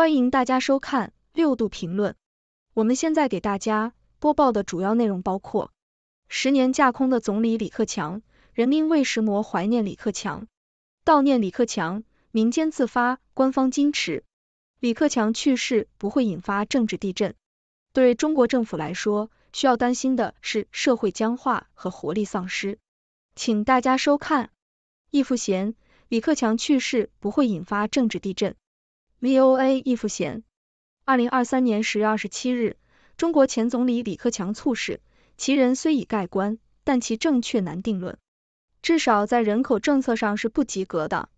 欢迎大家收看六度评论。我们现在给大家播报的主要内容包括：十年架空的总理李克强，人民为石磨怀念李克强，悼念李克强，民间自发，官方矜持。李克强去世不会引发政治地震，对中国政府来说，需要担心的是社会僵化和活力丧失。请大家收看。易富贤，李克强去世不会引发政治地震。V O A 张富贤。二零二三年十月二十七日，中国前总理李克强猝逝。其人虽已盖棺，但其政却难定论。至少在人口政策上是不及格的。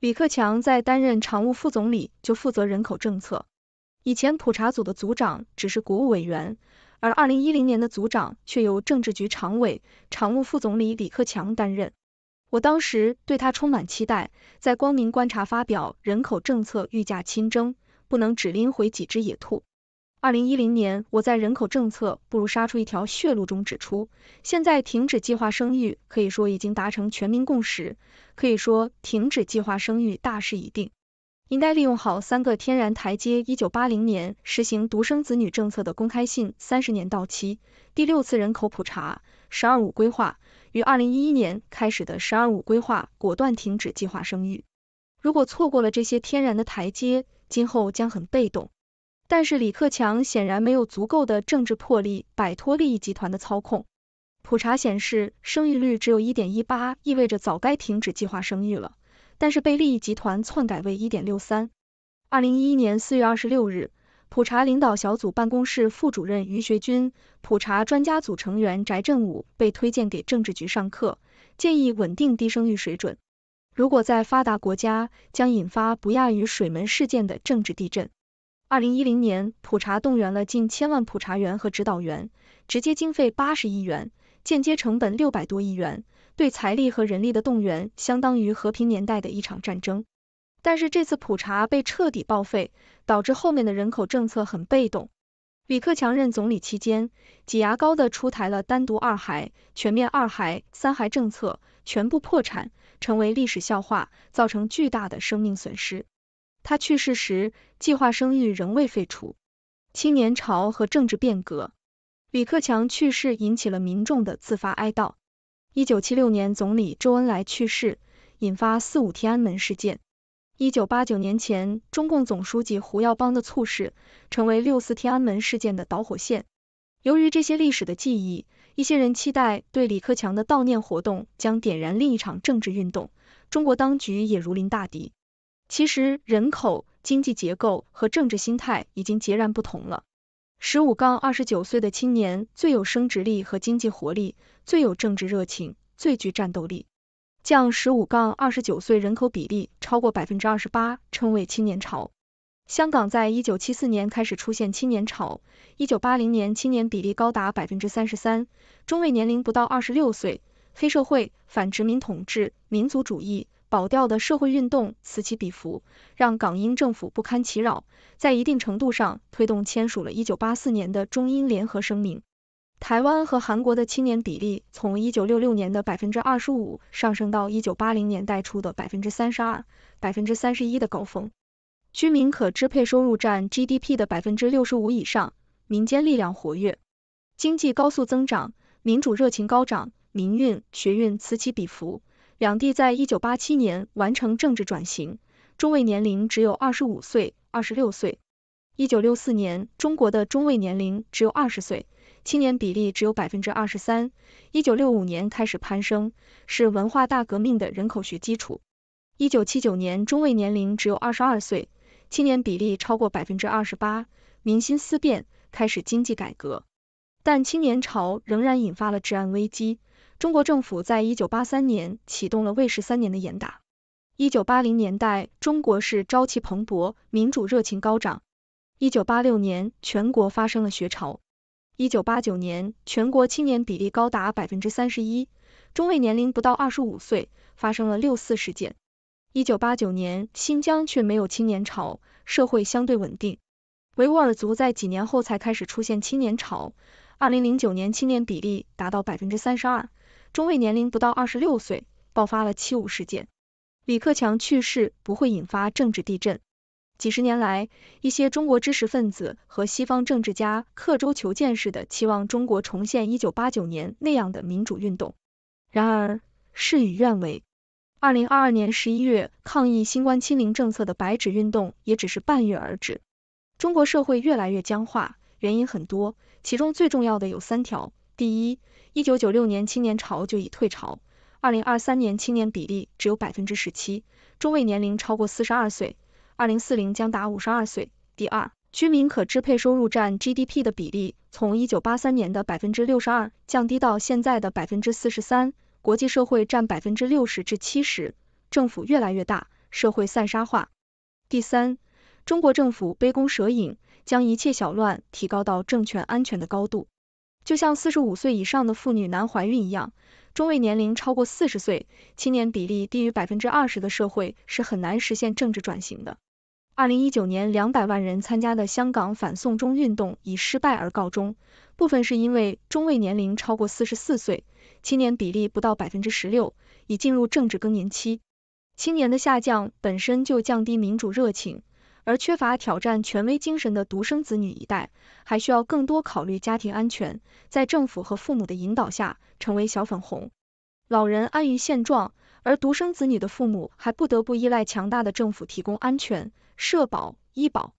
李克强在担任常务副总理就负责人口政策。以前普查组的组长只是国务委员，而二零一零年的组长却由政治局常委、常务副总理李克强担任。我当时对他充满期待，在光明观察发表《人口政策御驾亲征》，不能只拎回几只野兔。二零一零年，我在《人口政策不如杀出一条血路》中指出，现在停止计划生育可以说已经达成全民共识，可以说停止计划生育大势已定，应该利用好三个天然台阶：一九八零年实行独生子女政策的公开信，三十年到期，第六次人口普查，十二五规划。于二零一一年开始的“十二五”规划，果断停止计划生育。如果错过了这些天然的台阶，今后将很被动。但是李克强显然没有足够的政治魄力摆脱利益集团的操控。普查显示，生育率只有一点一八，意味着早该停止计划生育了，但是被利益集团篡改为一点六三。二零一一年四月二十六日。普查领导小组办公室副主任于学军、普查专家组成员翟振武被推荐给政治局上课，建议稳定低生育水准。如果在发达国家，将引发不亚于水门事件的政治地震。二零一零年普查动员了近千万普查员和指导员，直接经费八十亿元，间接成本六百多亿元，对财力和人力的动员相当于和平年代的一场战争。但是这次普查被彻底报废，导致后面的人口政策很被动。李克强任总理期间，挤牙膏的出台了单独二孩、全面二孩、三孩政策，全部破产，成为历史笑话，造成巨大的生命损失。他去世时，计划生育仍未废除。青年潮和政治变革，李克强去世引起了民众的自发哀悼。一九七六年，总理周恩来去世，引发四五天安门事件。一九八九年前，中共总书记胡耀邦的猝逝，成为六四天安门事件的导火线。由于这些历史的记忆，一些人期待对李克强的悼念活动将点燃另一场政治运动。中国当局也如临大敌。其实，人口、经济结构和政治心态已经截然不同了。十五杠二十九岁的青年最有生殖力和经济活力，最有政治热情，最具战斗力。降十五杠二十九岁人口比例超过百分之二十八，称为青年潮。香港在一九七四年开始出现青年潮，一九八零年青年比例高达百分之三十三，中位年龄不到二十六岁。黑社会、反殖民统治、民族主义、保钓的社会运动此起彼伏，让港英政府不堪其扰，在一定程度上推动签署了《一九八四年的中英联合声明》。台湾和韩国的青年比例从一九六六年的百分之二十五上升到一九八零年代初的百分之三十二、百分之三十一的高峰。居民可支配收入占 GDP 的百分之六十五以上，民间力量活跃，经济高速增长，民主热情高涨，民运、学运此起彼伏。两地在一九八七年完成政治转型，中位年龄只有二十五岁、二十六岁。一九六四年，中国的中位年龄只有二十岁。青年比例只有百分之二十三，一九六五年开始攀升，是文化大革命的人口学基础。一九七九年中位年龄只有二十二岁，青年比例超过百分之二十八，民心思变，开始经济改革。但青年潮仍然引发了治安危机，中国政府在一九八三年启动了历时三年的严打。一九八零年代，中国是朝气蓬勃，民主热情高涨。一九八六年，全国发生了学潮。一九八九年，全国青年比例高达百分之三十一，中位年龄不到二十五岁，发生了六四事件。一九八九年，新疆却没有青年潮，社会相对稳定。维吾尔族在几年后才开始出现青年潮，二零零九年青年比例达到百分之三十二，中位年龄不到二十六岁，爆发了七五事件。李克强去世不会引发政治地震。几十年来，一些中国知识分子和西方政治家刻舟求剑似的期望中国重现一九八九年那样的民主运动，然而事与愿违。二零二二年十一月，抗议新冠清零政策的“白纸运动”也只是半月而止。中国社会越来越僵化，原因很多，其中最重要的有三条：第一，一九九六年青年潮就已退潮，二零二三年青年比例只有百分之十七，中位年龄超过四十二岁。二零四零将达五十二岁。第二，居民可支配收入占 GDP 的比例从一九八三年的百分之六十二降低到现在的百分之四十三，国际社会占百分之六十至七十，政府越来越大，社会散沙化。第三，中国政府杯弓蛇影，将一切小乱提高到政权安全的高度，就像四十五岁以上的妇女难怀孕一样，中位年龄超过四十岁，青年比例低于百分之二十的社会是很难实现政治转型的。二零一九年两百万人参加的香港反送中运动以失败而告终，部分是因为中位年龄超过四十四岁，青年比例不到百分之十六，已进入政治更年期。青年的下降本身就降低民主热情，而缺乏挑战权威精神的独生子女一代，还需要更多考虑家庭安全，在政府和父母的引导下成为小粉红。老人安于现状，而独生子女的父母还不得不依赖强大的政府提供安全。社保、医保，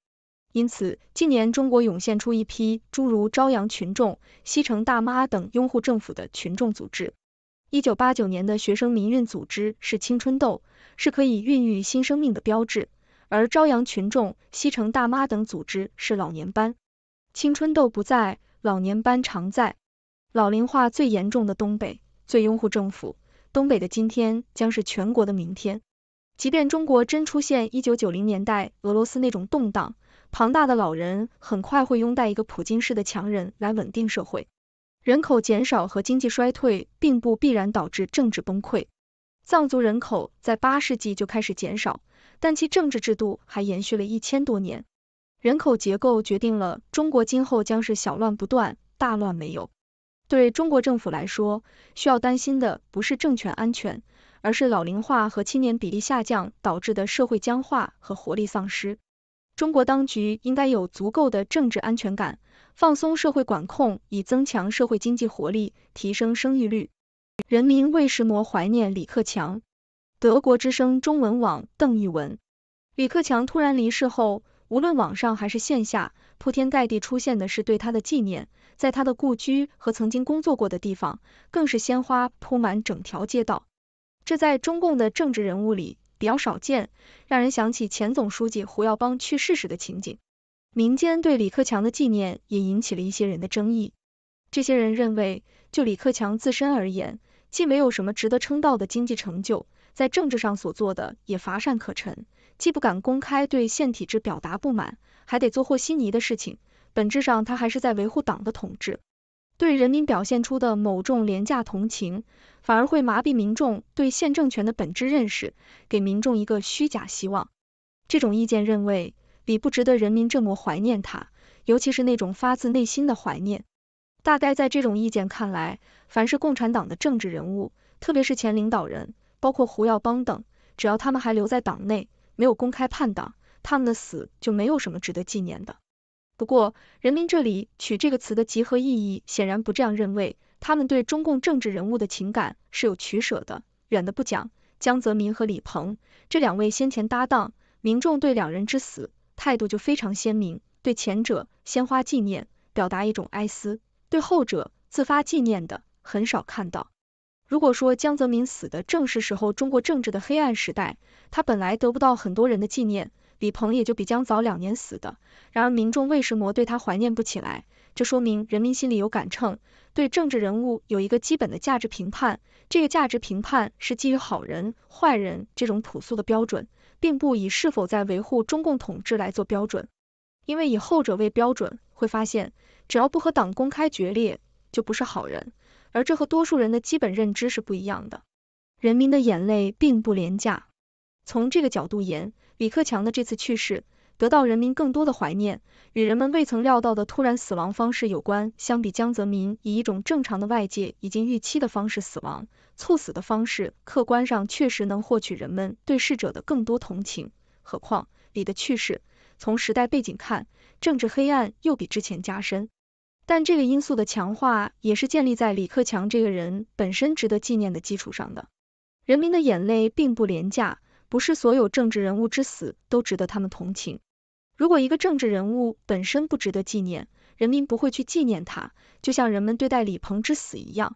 因此近年中国涌现出一批诸如朝阳群众、西城大妈等拥护政府的群众组织。一九八九年的学生民运组织是青春痘，是可以孕育新生命的标志；而朝阳群众、西城大妈等组织是老年斑。青春痘不在，老年斑常在。老龄化最严重的东北，最拥护政府。东北的今天将是全国的明天。即便中国真出现一九九零年代俄罗斯那种动荡，庞大的老人很快会拥戴一个普京式的强人来稳定社会。人口减少和经济衰退并不必然导致政治崩溃。藏族人口在八世纪就开始减少，但其政治制度还延续了一千多年。人口结构决定了中国今后将是小乱不断，大乱没有。对中国政府来说，需要担心的不是政权安全。而是老龄化和青年比例下降导致的社会僵化和活力丧失。中国当局应该有足够的政治安全感，放松社会管控，以增强社会经济活力，提升生育率。人民为什么怀念李克强。德国之声中文网邓玉文：李克强突然离世后，无论网上还是线下，铺天盖地出现的是对他的纪念。在他的故居和曾经工作过的地方，更是鲜花铺满整条街道。这在中共的政治人物里比较少见，让人想起前总书记胡耀邦去世时的情景。民间对李克强的纪念也引起了一些人的争议。这些人认为，就李克强自身而言，既没有什么值得称道的经济成就，在政治上所做的也乏善可陈，既不敢公开对现体制表达不满，还得做和稀泥的事情，本质上他还是在维护党的统治。对人民表现出的某种廉价同情，反而会麻痹民众对现政权的本质认识，给民众一个虚假希望。这种意见认为，李不值得人民这么怀念他，尤其是那种发自内心的怀念。大概在这种意见看来，凡是共产党的政治人物，特别是前领导人，包括胡耀邦等，只要他们还留在党内，没有公开叛党，他们的死就没有什么值得纪念的。不过，人民这里取这个词的集合意义，显然不这样认为。他们对中共政治人物的情感是有取舍的。远的不讲，江泽民和李鹏这两位先前搭档，民众对两人之死态度就非常鲜明。对前者，鲜花纪念，表达一种哀思；对后者，自发纪念的很少看到。如果说江泽民死的正是时候，中国政治的黑暗时代，他本来得不到很多人的纪念。李鹏也就比江早两年死的，然而民众为什么对他怀念不起来，这说明人民心里有杆秤，对政治人物有一个基本的价值评判，这个价值评判是基于好人坏人这种朴素的标准，并不以是否在维护中共统治来做标准，因为以后者为标准，会发现只要不和党公开决裂，就不是好人，而这和多数人的基本认知是不一样的。人民的眼泪并不廉价，从这个角度言。李克强的这次去世得到人民更多的怀念，与人们未曾料到的突然死亡方式有关。相比江泽民以一种正常的外界已经预期的方式死亡，猝死的方式客观上确实能获取人们对逝者的更多同情。何况李的去世从时代背景看，政治黑暗又比之前加深，但这个因素的强化也是建立在李克强这个人本身值得纪念的基础上的。人民的眼泪并不廉价。不是所有政治人物之死都值得他们同情。如果一个政治人物本身不值得纪念，人民不会去纪念他，就像人们对待李鹏之死一样。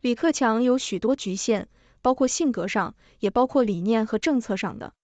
李克强有许多局限，包括性格上，也包括理念和政策上的。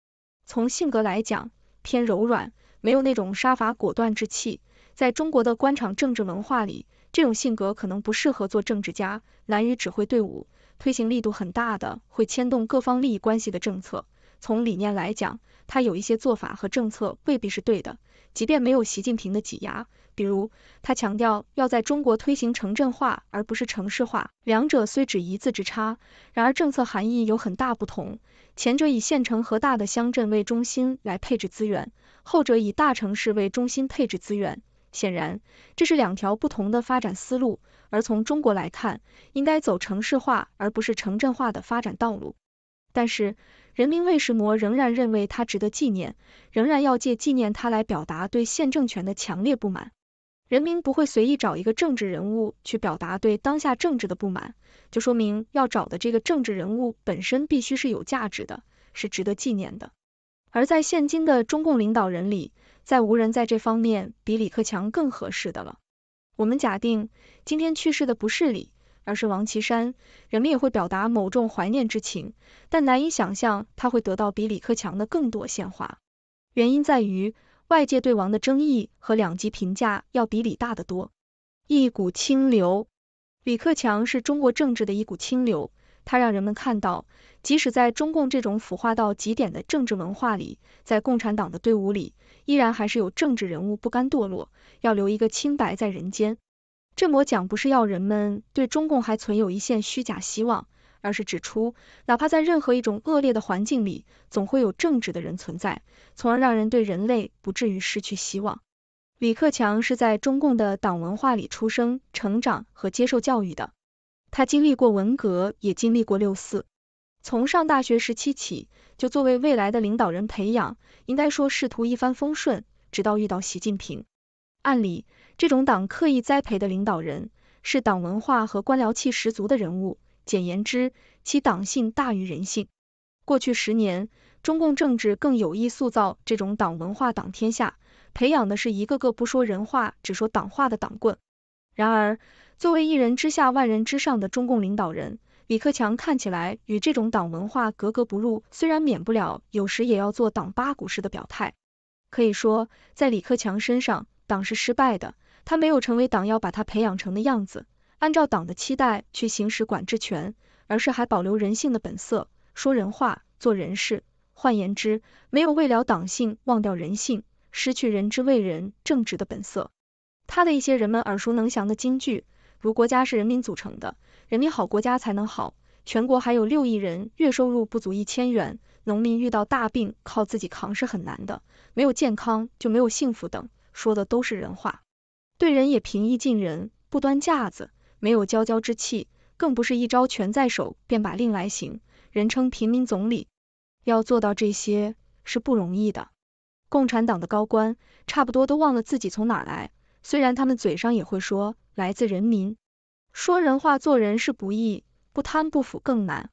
从性格来讲，偏柔软，没有那种杀伐果断之气。在中国的官场政治文化里，这种性格可能不适合做政治家，难于指挥队伍，推行力度很大的会牵动各方利益关系的政策。从理念来讲，他有一些做法和政策未必是对的。即便没有习近平的挤压，比如他强调要在中国推行城镇化而不是城市化，两者虽只一字之差，然而政策含义有很大不同。前者以县城和大的乡镇为中心来配置资源，后者以大城市为中心配置资源。显然，这是两条不同的发展思路。而从中国来看，应该走城市化而不是城镇化的发展道路。但是，人民为什摩仍然认为他值得纪念，仍然要借纪念他来表达对现政权的强烈不满？人民不会随意找一个政治人物去表达对当下政治的不满，就说明要找的这个政治人物本身必须是有价值的，是值得纪念的。而在现今的中共领导人里，再无人在这方面比李克强更合适的了。我们假定今天去世的不是李。而是王岐山，人们也会表达某种怀念之情，但难以想象他会得到比李克强的更多鲜花。原因在于，外界对王的争议和两极评价要比李大得多。一股清流，李克强是中国政治的一股清流，他让人们看到，即使在中共这种腐化到极点的政治文化里，在共产党的队伍里，依然还是有政治人物不甘堕落，要留一个清白在人间。这抹讲不是要人们对中共还存有一线虚假希望，而是指出，哪怕在任何一种恶劣的环境里，总会有正直的人存在，从而让人对人类不至于失去希望。李克强是在中共的党文化里出生、成长和接受教育的，他经历过文革，也经历过六四，从上大学时期起就作为未来的领导人培养，应该说仕途一帆风顺，直到遇到习近平。按理。这种党刻意栽培的领导人是党文化和官僚气十足的人物，简言之，其党性大于人性。过去十年，中共政治更有意塑造这种党文化，党天下，培养的是一个个不说人话只说党话的党棍。然而，作为一人之下万人之上的中共领导人，李克强看起来与这种党文化格格不入，虽然免不了有时也要做党八股式的表态。可以说，在李克强身上，党是失败的。他没有成为党要把他培养成的样子，按照党的期待去行使管制权，而是还保留人性的本色，说人话，做人事。换言之，没有为了党性忘掉人性，失去人之为人正直的本色。他的一些人们耳熟能详的金句，如“国家是人民组成的，人民好，国家才能好”，“全国还有六亿人月收入不足一千元，农民遇到大病靠自己扛是很难的，没有健康就没有幸福”等，说的都是人话。对人也平易近人，不端架子，没有骄娇之气，更不是一招拳在手便把令来行，人称平民总理。要做到这些是不容易的。共产党的高官差不多都忘了自己从哪来，虽然他们嘴上也会说来自人民，说人话、做人是不易，不贪不腐更难。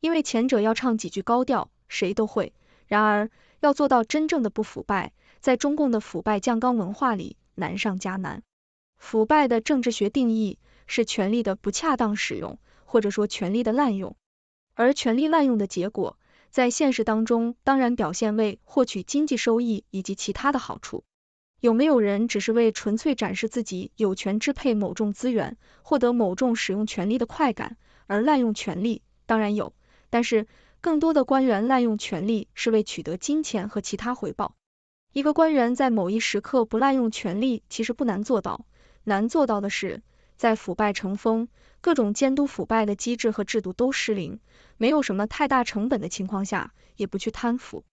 因为前者要唱几句高调，谁都会；然而要做到真正的不腐败，在中共的腐败酱缸文化里。难上加难。腐败的政治学定义是权力的不恰当使用，或者说权力的滥用。而权力滥用的结果，在现实当中当然表现为获取经济收益以及其他的好处。有没有人只是为纯粹展示自己有权支配某种资源，获得某种使用权力的快感而滥用权力？当然有，但是更多的官员滥用权力是为取得金钱和其他回报。一个官员在某一时刻不滥用权力，其实不难做到。难做到的是，在腐败成风、各种监督腐败的机制和制度都失灵、没有什么太大成本的情况下，也不去贪腐。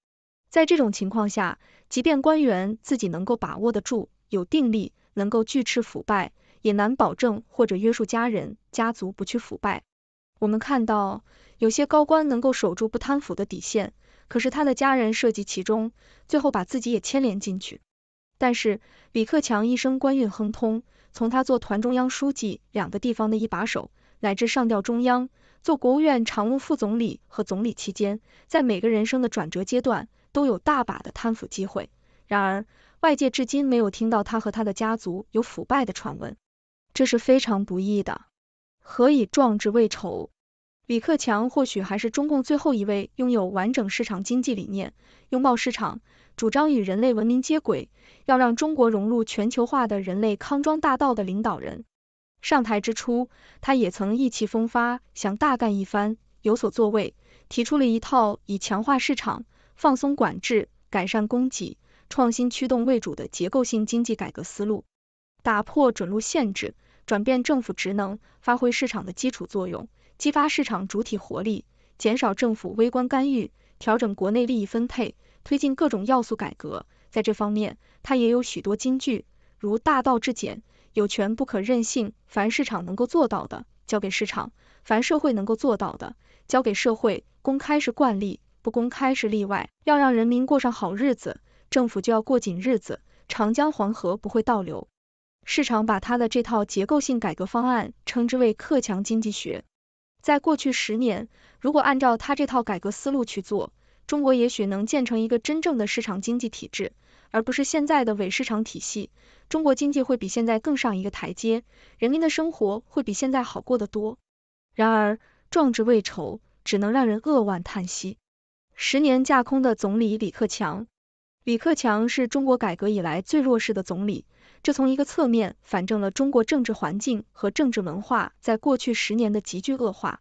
在这种情况下，即便官员自己能够把握得住、有定力，能够拒斥腐败，也难保证或者约束家人、家族不去腐败。我们看到，有些高官能够守住不贪腐的底线。可是他的家人涉及其中，最后把自己也牵连进去。但是李克强一生官运亨通，从他做团中央书记，两个地方的一把手，乃至上调中央做国务院常务副总理和总理期间，在每个人生的转折阶段都有大把的贪腐机会。然而外界至今没有听到他和他的家族有腐败的传闻，这是非常不易的。何以壮志未酬？李克强或许还是中共最后一位拥有完整市场经济理念、拥抱市场、主张与人类文明接轨、要让中国融入全球化的人类康庄大道的领导人。上台之初，他也曾意气风发，想大干一番，有所作为，提出了一套以强化市场、放松管制、改善供给、创新驱动为主的结构性经济改革思路，打破准入限制，转变政府职能，发挥市场的基础作用。激发市场主体活力，减少政府微观干预，调整国内利益分配，推进各种要素改革。在这方面，他也有许多金句，如“大道至简”，“有权不可任性”，“凡市场能够做到的，交给市场；凡社会能够做到的，交给社会。”公开是惯例，不公开是例外。要让人民过上好日子，政府就要过紧日子。长江黄河不会倒流。市场把他的这套结构性改革方案称之为“克强经济学”。在过去十年，如果按照他这套改革思路去做，中国也许能建成一个真正的市场经济体制，而不是现在的伪市场体系。中国经济会比现在更上一个台阶，人民的生活会比现在好过得多。然而，壮志未酬，只能让人扼腕叹息。十年架空的总理李克强，李克强是中国改革以来最弱势的总理。这从一个侧面反证了中国政治环境和政治文化在过去十年的急剧恶化。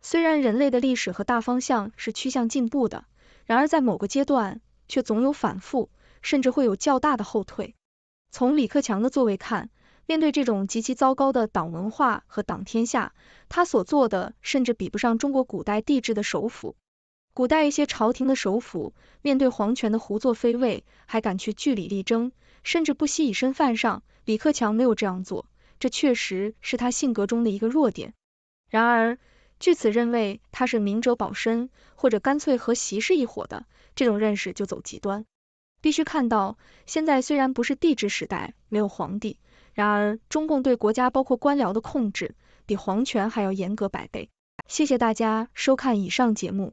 虽然人类的历史和大方向是趋向进步的，然而在某个阶段却总有反复，甚至会有较大的后退。从李克强的作为看，面对这种极其糟糕的党文化和党天下，他所做的甚至比不上中国古代帝制的首辅。古代一些朝廷的首辅面对皇权的胡作非为，还敢去据理力争。甚至不惜以身犯上，李克强没有这样做，这确实是他性格中的一个弱点。然而，据此认为他是明哲保身，或者干脆和习是一伙的，这种认识就走极端。必须看到，现在虽然不是帝制时代，没有皇帝，然而中共对国家包括官僚的控制，比皇权还要严格百倍。谢谢大家收看以上节目。